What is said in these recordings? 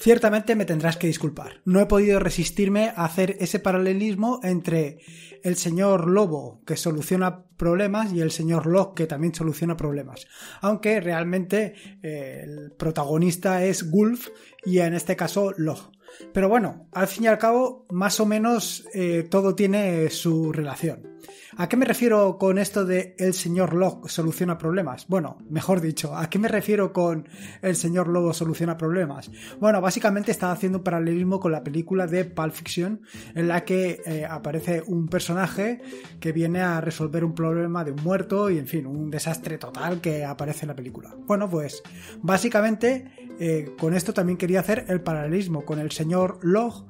Ciertamente me tendrás que disculpar. No he podido resistirme a hacer ese paralelismo entre el señor Lobo que soluciona problemas y el señor Locke que también soluciona problemas. Aunque realmente eh, el protagonista es Wolf y en este caso Locke. Pero bueno, al fin y al cabo, más o menos eh, todo tiene su relación. ¿A qué me refiero con esto de el señor Log soluciona problemas? Bueno, mejor dicho, ¿a qué me refiero con el señor Lobo soluciona problemas? Bueno, básicamente estaba haciendo un paralelismo con la película de Pulp Fiction, en la que eh, aparece un personaje que viene a resolver un problema de un muerto y, en fin, un desastre total que aparece en la película. Bueno, pues básicamente eh, con esto también quería hacer el paralelismo con el señor Log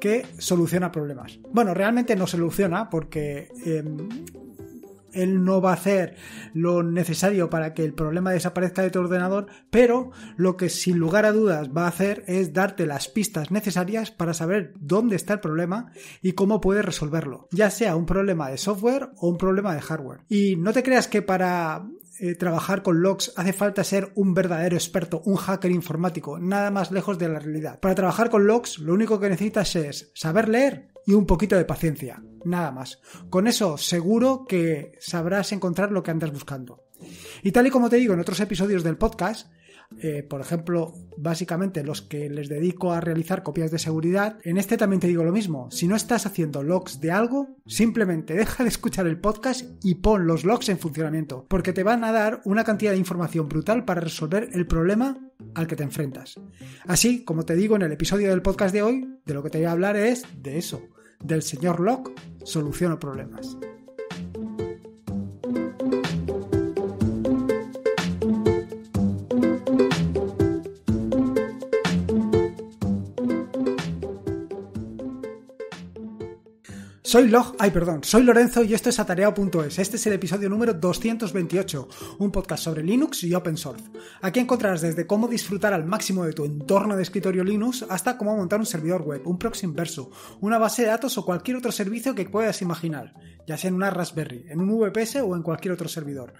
que soluciona problemas. Bueno, realmente no soluciona porque em, él no va a hacer lo necesario para que el problema desaparezca de tu ordenador, pero lo que sin lugar a dudas va a hacer es darte las pistas necesarias para saber dónde está el problema y cómo puedes resolverlo, ya sea un problema de software o un problema de hardware. Y no te creas que para eh, trabajar con logs hace falta ser un verdadero experto, un hacker informático, nada más lejos de la realidad. Para trabajar con logs lo único que necesitas es saber leer y un poquito de paciencia, nada más. Con eso seguro que sabrás encontrar lo que andas buscando. Y tal y como te digo en otros episodios del podcast, eh, por ejemplo, básicamente los que les dedico a realizar copias de seguridad, en este también te digo lo mismo, si no estás haciendo logs de algo, simplemente deja de escuchar el podcast y pon los logs en funcionamiento, porque te van a dar una cantidad de información brutal para resolver el problema al que te enfrentas. Así, como te digo en el episodio del podcast de hoy, de lo que te voy a hablar es de eso, del señor Locke, soluciono problemas. Soy ay perdón, soy Lorenzo y esto es atareado.es. Este es el episodio número 228, un podcast sobre Linux y open source. Aquí encontrarás desde cómo disfrutar al máximo de tu entorno de escritorio Linux hasta cómo montar un servidor web, un proxy inverso, una base de datos o cualquier otro servicio que puedas imaginar, ya sea en una Raspberry, en un VPS o en cualquier otro servidor.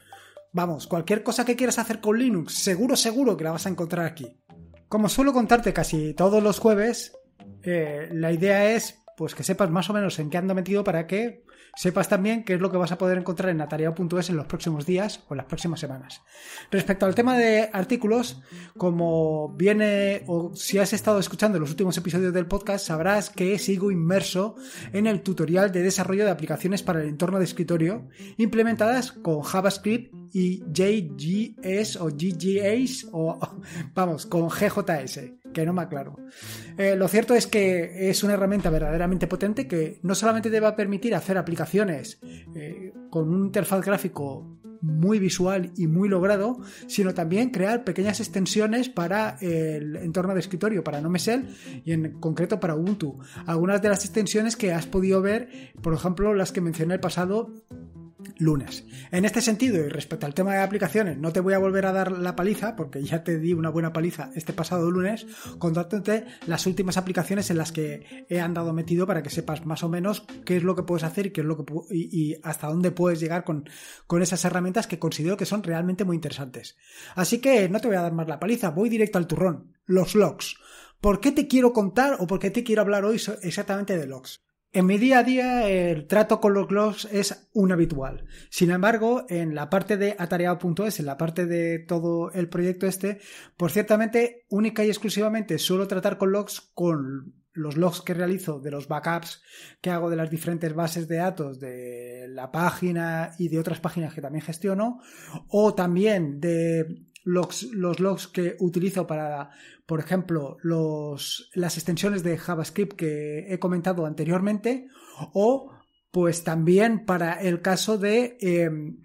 Vamos, cualquier cosa que quieras hacer con Linux, seguro, seguro que la vas a encontrar aquí. Como suelo contarte casi todos los jueves, eh, la idea es pues que sepas más o menos en qué ando metido para qué sepas también qué es lo que vas a poder encontrar en atareado.es en los próximos días o en las próximas semanas. Respecto al tema de artículos, como viene o si has estado escuchando los últimos episodios del podcast, sabrás que sigo inmerso en el tutorial de desarrollo de aplicaciones para el entorno de escritorio implementadas con JavaScript y JGS o GGAs o vamos, con GJS, que no me aclaro. Eh, lo cierto es que es una herramienta verdaderamente potente que no solamente te va a permitir hacer aplicaciones eh, con un interfaz gráfico muy visual y muy logrado, sino también crear pequeñas extensiones para el entorno de escritorio, para NoMesel y en concreto para Ubuntu. Algunas de las extensiones que has podido ver, por ejemplo, las que mencioné el pasado lunes. En este sentido, y respecto al tema de aplicaciones, no te voy a volver a dar la paliza, porque ya te di una buena paliza este pasado lunes, contándote las últimas aplicaciones en las que he andado metido para que sepas más o menos qué es lo que puedes hacer y, qué es lo que, hasta dónde puedes llegar con, con esas herramientas que considero que son realmente muy interesantes. Así que no te voy a dar más la paliza, voy directo al turrón, los logs. ¿Por qué te quiero contar o por qué te quiero hablar hoy exactamente de logs? En mi día a día el trato con los logs es un habitual. Sin embargo, en la parte de atareado.es, en la parte de todo el proyecto este, por ciertamente única y exclusivamente suelo tratar con logs con los logs que realizo de los backups que hago de las diferentes bases de datos de la página y de otras páginas que también gestiono, o también de los logs que utilizo para, por ejemplo, los, las extensiones de JavaScript que he comentado anteriormente, o pues también para el caso de em,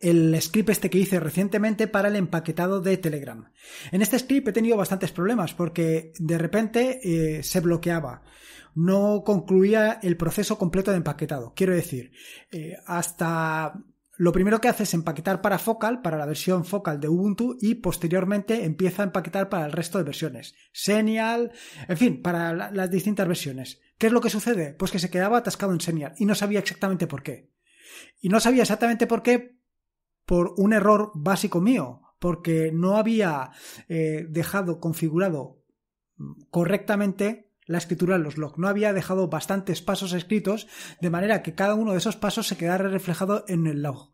el script este que hice recientemente para el empaquetado de Telegram. En este script he tenido bastantes problemas porque de repente eh, se bloqueaba. No concluía el proceso completo de empaquetado. Quiero decir, eh, hasta lo primero que hace es empaquetar para Focal, para la versión Focal de Ubuntu, y posteriormente empieza a empaquetar para el resto de versiones. Senial, en fin, para las distintas versiones. ¿Qué es lo que sucede? Pues que se quedaba atascado en Senial y no sabía exactamente por qué. Y no sabía exactamente por qué por un error básico mío, porque no había eh, dejado configurado mm, correctamente la escritura en los logs. No había dejado bastantes pasos escritos, de manera que cada uno de esos pasos se quedara reflejado en el log.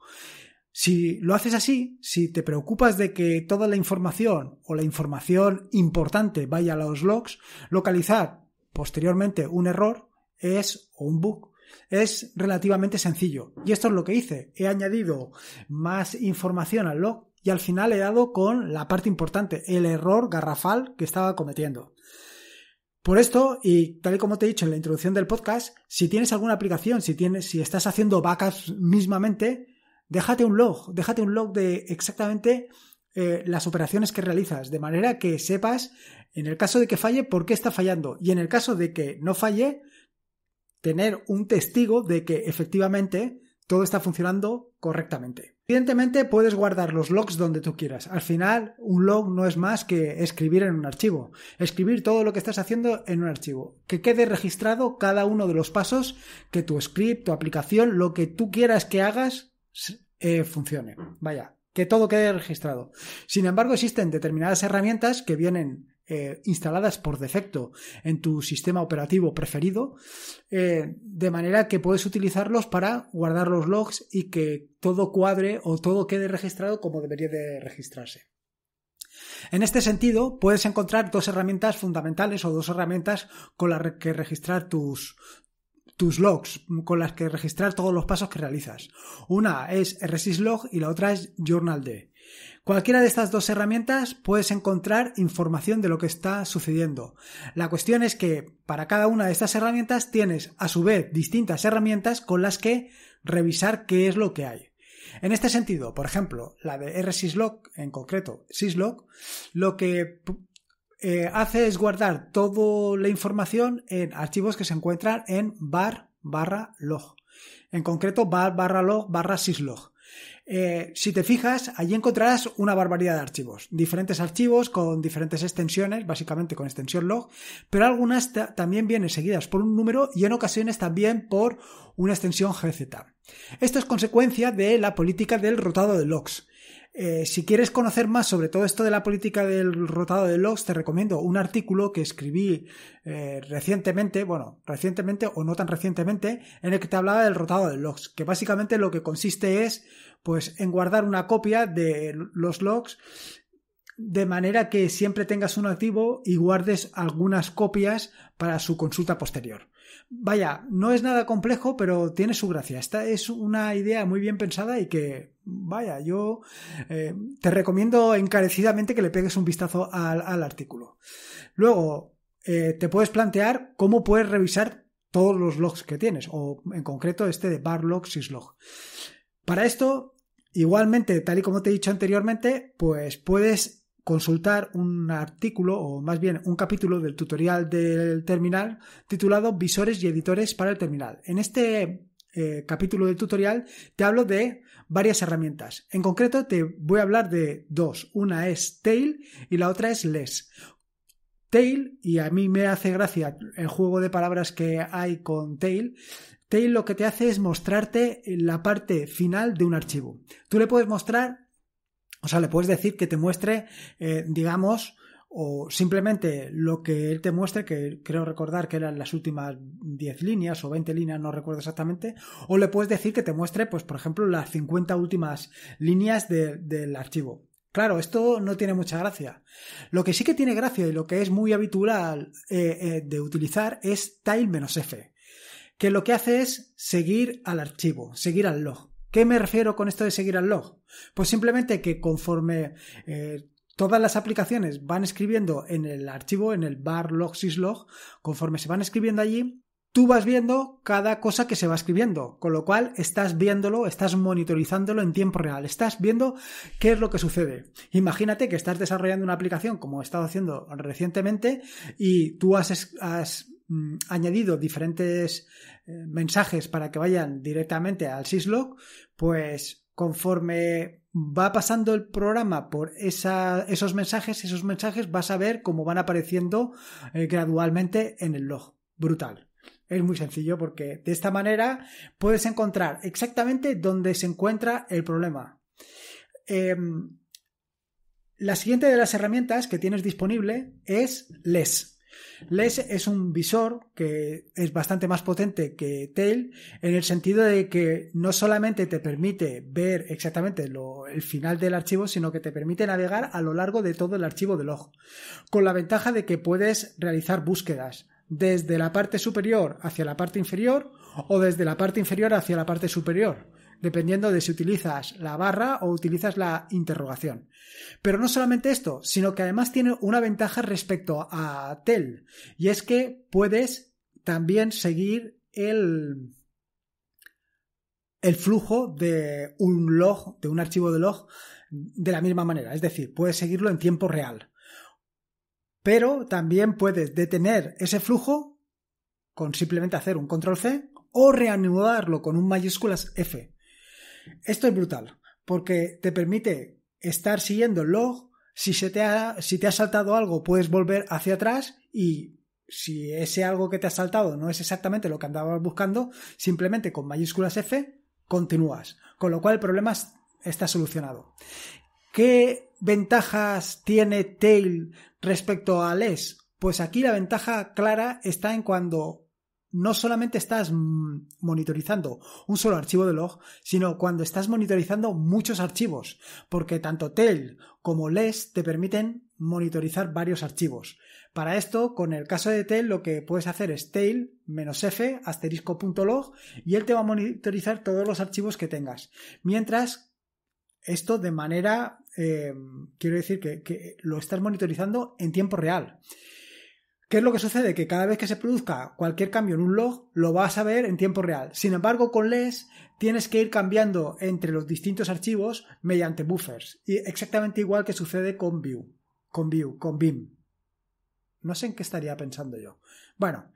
Si lo haces así, si te preocupas de que toda la información o la información importante vaya a los logs, localizar posteriormente un error es o un bug es relativamente sencillo. Y esto es lo que hice. He añadido más información al log y al final he dado con la parte importante, el error garrafal que estaba cometiendo. Por esto, y tal y como te he dicho en la introducción del podcast, si tienes alguna aplicación, si, tienes, si estás haciendo vacas mismamente, déjate un log, déjate un log de exactamente eh, las operaciones que realizas, de manera que sepas, en el caso de que falle, por qué está fallando, y en el caso de que no falle, tener un testigo de que efectivamente todo está funcionando correctamente. Evidentemente puedes guardar los logs donde tú quieras. Al final, un log no es más que escribir en un archivo. Escribir todo lo que estás haciendo en un archivo. Que quede registrado cada uno de los pasos que tu script, tu aplicación, lo que tú quieras que hagas, eh, funcione. Vaya, que todo quede registrado. Sin embargo, existen determinadas herramientas que vienen eh, instaladas por defecto en tu sistema operativo preferido, eh, de manera que puedes utilizarlos para guardar los logs y que todo cuadre o todo quede registrado como debería de registrarse. En este sentido, puedes encontrar dos herramientas fundamentales o dos herramientas con las que registrar tus, tus logs, con las que registrar todos los pasos que realizas. Una es RSyslog y la otra es JournalD. Cualquiera de estas dos herramientas puedes encontrar información de lo que está sucediendo. La cuestión es que para cada una de estas herramientas tienes a su vez distintas herramientas con las que revisar qué es lo que hay. En este sentido, por ejemplo, la de RSysLog, en concreto Syslog, lo que eh, hace es guardar toda la información en archivos que se encuentran en bar barra log. En concreto, bar barra log barra syslog. Eh, si te fijas, allí encontrarás una barbaridad de archivos, diferentes archivos con diferentes extensiones, básicamente con extensión log, pero algunas también vienen seguidas por un número y en ocasiones también por una extensión GZ. Esto es consecuencia de la política del rotado de logs. Eh, si quieres conocer más sobre todo esto de la política del rotado de logs, te recomiendo un artículo que escribí eh, recientemente, bueno, recientemente o no tan recientemente, en el que te hablaba del rotado de logs, que básicamente lo que consiste es pues en guardar una copia de los logs de manera que siempre tengas uno activo y guardes algunas copias para su consulta posterior. Vaya, no es nada complejo, pero tiene su gracia. Esta es una idea muy bien pensada y que vaya, yo eh, te recomiendo encarecidamente que le pegues un vistazo al, artículo. Luego, eh, te puedes plantear cómo puedes revisar todos los logs que tienes, o en concreto este de barlog, syslog. Para esto, igualmente, tal y como te he dicho anteriormente, pues puedes consultar un artículo o más bien un capítulo del tutorial del terminal titulado Visores y editores para el terminal. En este eh, capítulo del tutorial te hablo de varias herramientas. En concreto te voy a hablar de dos. Una es Tail y la otra es Less. Tail, y a mí me hace gracia el juego de palabras que hay con Tail, Tail lo que te hace es mostrarte la parte final de un archivo. Tú le puedes mostrar, o sea, le puedes decir que te muestre, eh, digamos, o simplemente lo que él te muestre, que creo recordar que eran las últimas 10 líneas o 20 líneas, no recuerdo exactamente, o le puedes decir que te muestre, pues por ejemplo, las 50 últimas líneas del archivo. Claro, esto no tiene mucha gracia. Lo que sí que tiene gracia y lo que es muy habitual eh, eh, de utilizar es tile-f, que lo que hace es seguir al archivo, seguir al log. ¿Qué me refiero con esto de seguir al log? Pues simplemente que conforme eh, todas las aplicaciones van escribiendo en el archivo, en el bar log syslog, conforme se van escribiendo allí, tú vas viendo cada cosa que se va escribiendo, con lo cual estás viéndolo, estás monitorizándolo en tiempo real, estás viendo qué es lo que sucede. Imagínate que estás desarrollando una aplicación como he estado haciendo recientemente y tú has, mm, añadido diferentes eh, mensajes para que vayan directamente al syslog, pues conforme va pasando el programa por esos mensajes, esos mensajes vas a ver cómo van apareciendo eh, gradualmente en el log. Brutal. Es muy sencillo porque de esta manera puedes encontrar exactamente dónde se encuentra el problema. Em, la siguiente de las herramientas que tienes disponible es LES. LES es un visor que es bastante más potente que Tail en el sentido de que no solamente te permite ver exactamente el final del archivo, sino que te permite navegar a lo largo de todo el archivo del ojo con la ventaja de que puedes realizar búsquedas desde la parte superior hacia la parte inferior o desde la parte inferior hacia la parte superior dependiendo de si utilizas la barra o utilizas la interrogación. Pero no solamente esto, sino que además tiene una ventaja respecto a tel, y es que puedes también seguir el, el flujo de un log, de un archivo de log, de la misma manera, es decir, puedes seguirlo en tiempo real. Pero también puedes detener ese flujo con simplemente hacer un control C o reanudarlo con un mayúsculas F. Esto es brutal, porque te permite estar siguiendo el log. Si, se te ha, si te ha saltado algo, puedes volver hacia atrás y si ese algo que te ha saltado no es exactamente lo que andabas buscando, simplemente con mayúsculas F continúas. Con lo cual el problema está solucionado. ¿Qué ventajas tiene Tail respecto a LES? Pues aquí la ventaja clara está en cuando no solamente estás monitorizando un solo archivo de log, sino cuando estás monitorizando muchos archivos, porque tanto tel como les te permiten monitorizar varios archivos. Para esto, con el caso de tel, lo que puedes hacer es tail-f asterisco.log y él te va a monitorizar todos los archivos que tengas. Mientras, esto de manera, eh, quiero decir que lo estás monitorizando en tiempo real. ¿Qué es lo que sucede? Que cada vez que se produzca cualquier cambio en un log, lo vas a ver en tiempo real. Sin embargo, con LES tienes que ir cambiando entre los distintos archivos mediante buffers. Y exactamente igual que sucede con View. Con View, con BIM. No sé en qué estaría pensando yo. Bueno.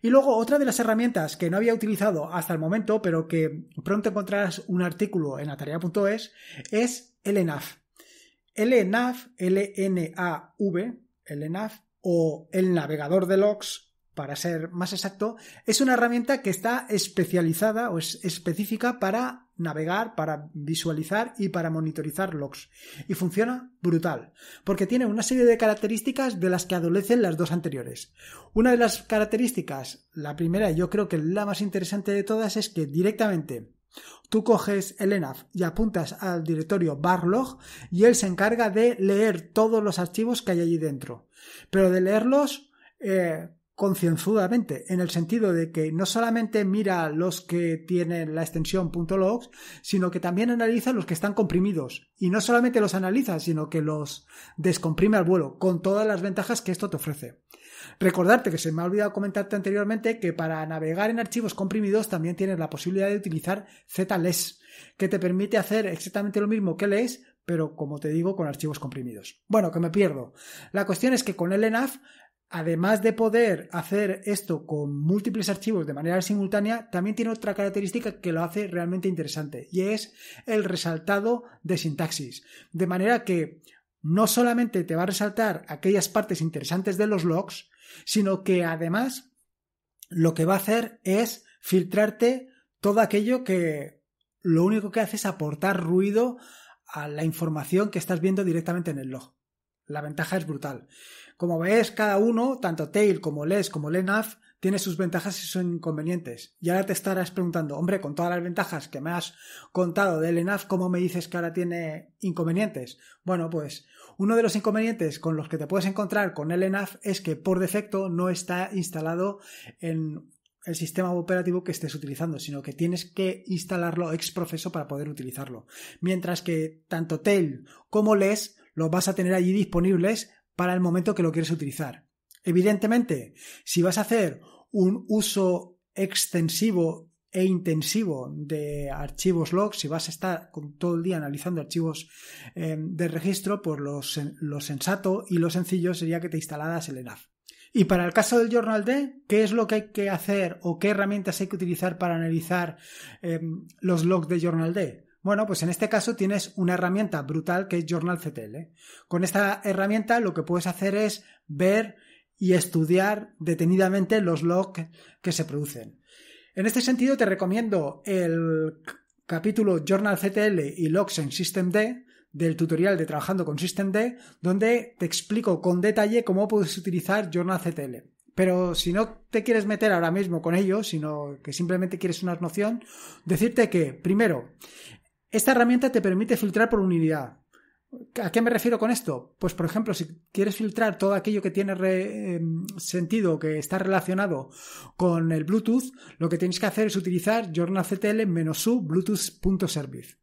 Y luego otra de las herramientas que no había utilizado hasta el momento, pero que pronto encontrarás un artículo en atarea.es, es LNAV. LNAV, L-N-A-V, LNAV o el navegador de logs, para ser más exacto, es una herramienta que está especializada o es específica para navegar, para visualizar y para monitorizar logs. Y funciona brutal, porque tiene una serie de características de las que adolecen las dos anteriores. Una de las características, la primera, y yo creo que la más interesante de todas, es que directamente Tú coges el ENAF y apuntas al directorio barlog y él se encarga de leer todos los archivos que hay allí dentro. Pero de leerlos eh, concienzudamente, en el sentido de que no solamente mira los que tienen la extensión .logs, sino que también analiza los que están comprimidos. Y no solamente los analiza, sino que los descomprime al vuelo, con todas las ventajas que esto te ofrece. Recordarte que se me ha olvidado comentarte anteriormente que para navegar en archivos comprimidos también tienes la posibilidad de utilizar ZLES, que te permite hacer exactamente lo mismo que LES, pero como te digo, con archivos comprimidos. Bueno, que me pierdo. La cuestión es que con el enaf además de poder hacer esto con múltiples archivos de manera simultánea, también tiene otra característica que lo hace realmente interesante y es el resaltado de sintaxis. De manera que no solamente te va a resaltar aquellas partes interesantes de los logs, sino que además lo que va a hacer es filtrarte todo aquello que lo único que hace es aportar ruido a la información que estás viendo directamente en el log. La ventaja es brutal. Como ves, cada uno, tanto Tail como Les como Lenaf, tiene sus ventajas y sus inconvenientes. Y ahora te estarás preguntando, hombre, con todas las ventajas que me has contado de Lenaf, ¿cómo me dices que ahora tiene inconvenientes? Bueno, pues uno de los inconvenientes con los que te puedes encontrar con el enaf es que por defecto no está instalado en el sistema operativo que estés utilizando, sino que tienes que instalarlo ex profeso para poder utilizarlo. Mientras que tanto Tail como LES lo vas a tener allí disponibles para el momento que lo quieres utilizar. Evidentemente, si vas a hacer un uso extensivo e intensivo de archivos log, si vas a estar todo el día analizando archivos eh, de registro, pues lo, sensato y lo sencillo sería que te instalaras el ENAF. Y para el caso del Journal D, ¿qué es lo que hay que hacer o qué herramientas hay que utilizar para analizar eh, los logs de Journal D? Bueno, pues en este caso tienes una herramienta brutal que es Journal CTL. ¿eh? Con esta herramienta lo que puedes hacer es ver y estudiar detenidamente los logs que se producen. En este sentido, te recomiendo el capítulo Journal CTL y Logs en SystemD del tutorial de trabajando con SystemD, donde te explico con detalle cómo puedes utilizar Journal CTL. Pero si no te quieres meter ahora mismo con ello, sino que simplemente quieres una noción, decirte que, primero, esta herramienta te permite filtrar por unidad. ¿A qué me refiero con esto? Pues, por ejemplo, si quieres filtrar todo aquello que tiene em, sentido, que está relacionado con el Bluetooth, lo que tienes que hacer es utilizar journalctl u Bluetooth.service.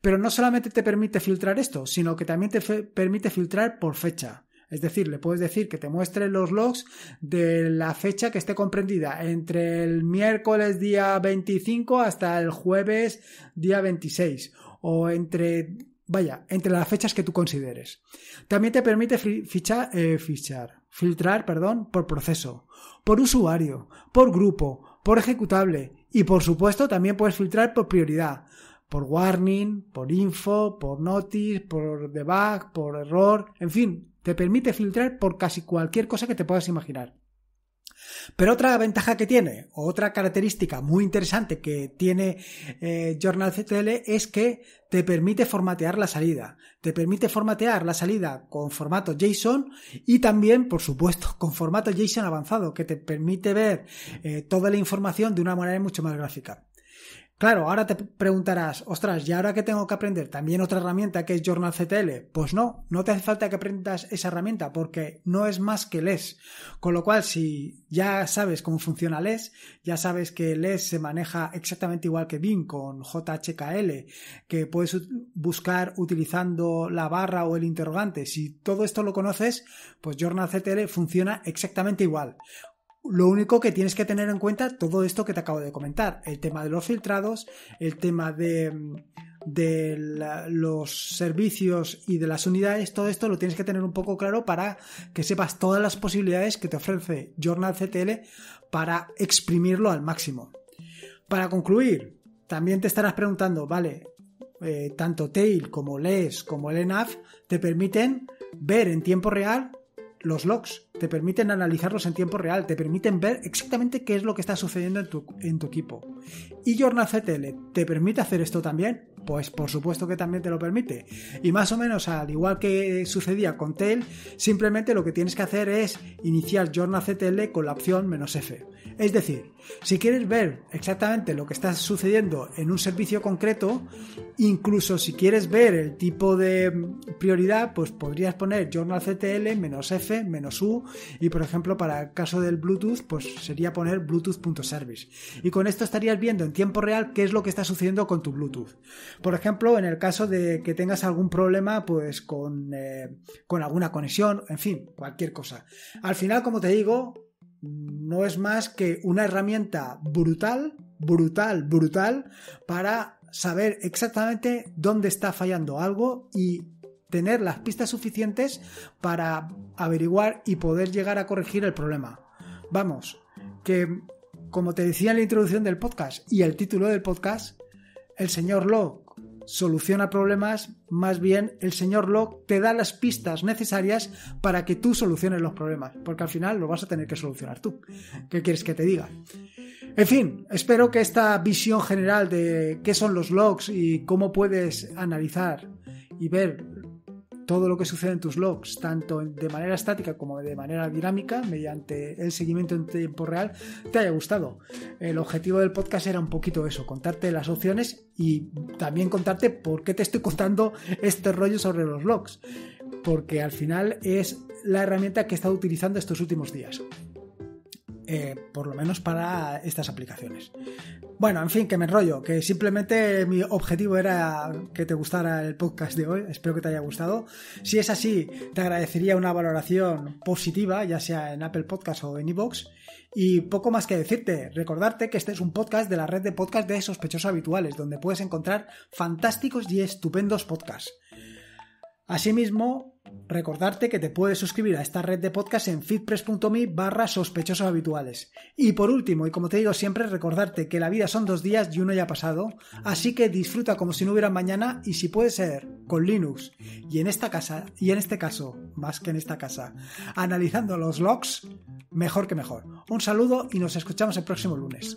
Pero no solamente te permite filtrar esto, sino que también te permite filtrar por fecha. Es decir, le puedes decir que te muestre los logs de la fecha que esté comprendida entre el miércoles día 25 hasta el jueves día 26 o entre Vaya, entre las fechas que tú consideres. También te permite eh, fichar, filtrar, perdón, por proceso, por usuario, por grupo, por ejecutable y por supuesto también puedes filtrar por prioridad, por warning, por info, por notice, por debug, por error, en fin, te permite filtrar por casi cualquier cosa que te puedas imaginar. Pero otra ventaja que tiene, otra característica muy interesante que tiene Journal.ctl eh, Journal CTL es que te permite formatear la salida. Te permite formatear la salida con formato JSON y también, por supuesto, con formato JSON avanzado, que te permite ver eh, toda la información de una manera mucho más gráfica. Claro, ahora te preguntarás, ostras, ¿y ahora que tengo que aprender? ¿También otra herramienta que es JournalCTL? Pues no, no te hace falta que aprendas esa herramienta porque no es más que LES. Con lo cual, si ya sabes cómo funciona LES, ya sabes que LES se maneja exactamente igual que BIM con JHKL, que puedes buscar utilizando la barra o el interrogante. Si todo esto lo conoces, pues Journal CTL funciona exactamente igual. Lo único que tienes que tener en cuenta todo esto que te acabo de comentar, el tema de los filtrados, el tema de, mm, los servicios y de las unidades, todo esto lo tienes que tener un poco claro para que sepas todas las posibilidades que te ofrece Journal CTL para exprimirlo al máximo. Para concluir, también te estarás preguntando, vale, eh, tanto Tail como LES como el e te permiten ver en tiempo real los logs, te permiten analizarlos en tiempo real, te permiten ver exactamente qué es lo que está sucediendo en tu, equipo. ¿Y Journal.ctl? CTL te permite hacer esto también? Pues por supuesto que también te lo permite. Y más o menos al igual que sucedía con Tail, simplemente lo que tienes que hacer es iniciar Journal CTL con la opción "-f". Es decir, si quieres ver exactamente lo que está sucediendo en un servicio concreto, incluso si quieres ver el tipo de prioridad, pues podrías poner journalctl F U y por ejemplo para el caso del Bluetooth, pues sería poner Bluetooth.service. Y con esto estarías viendo en tiempo real qué es lo que está sucediendo con tu Bluetooth. Por ejemplo, en el caso de que tengas algún problema pues con eh, alguna conexión, en fin, cualquier cosa. Al final, como te digo, no es más que una herramienta brutal, brutal, brutal para saber exactamente dónde está fallando algo y tener las pistas suficientes para averiguar y poder llegar a corregir el problema. Vamos, que como te decía en la introducción del podcast y el título del podcast, el señor Lo soluciona problemas, más bien el señor Log te da las pistas necesarias para que tú soluciones los problemas, porque al final lo vas a tener que solucionar tú. ¿Qué quieres que te diga? En fin, espero que esta visión general de qué son los logs y cómo puedes analizar y ver todo lo que sucede en tus logs, tanto de manera estática como de manera dinámica, mediante el seguimiento en tiempo real, te haya gustado. El objetivo del podcast era un poquito eso, contarte las opciones y también contarte por qué te estoy contando este rollo sobre los logs, porque al final es la herramienta que he estado utilizando estos últimos días. Eh, por lo menos para estas aplicaciones. Bueno, en fin, que me enrollo, que simplemente mi objetivo era que te gustara el podcast de hoy, espero que te haya gustado. Si es así, te agradecería una valoración positiva, ya sea en Apple Podcast o en iVoox. Y poco más que decirte, recordarte que este es un podcast de la red de podcast de sospechosos habituales, donde puedes encontrar fantásticos y estupendos podcasts. Asimismo, Recordarte que te puedes suscribir a esta red de podcast en fitpress.me barra sospechosos habituales. Y por último, y como te digo siempre, recordarte que la vida son dos días y uno ya ha pasado, así que disfruta como si no hubiera mañana y si puede ser, con Linux. Y en esta casa, y en este caso, más que en esta casa, analizando los logs, mejor que mejor. Un saludo y nos escuchamos el próximo lunes.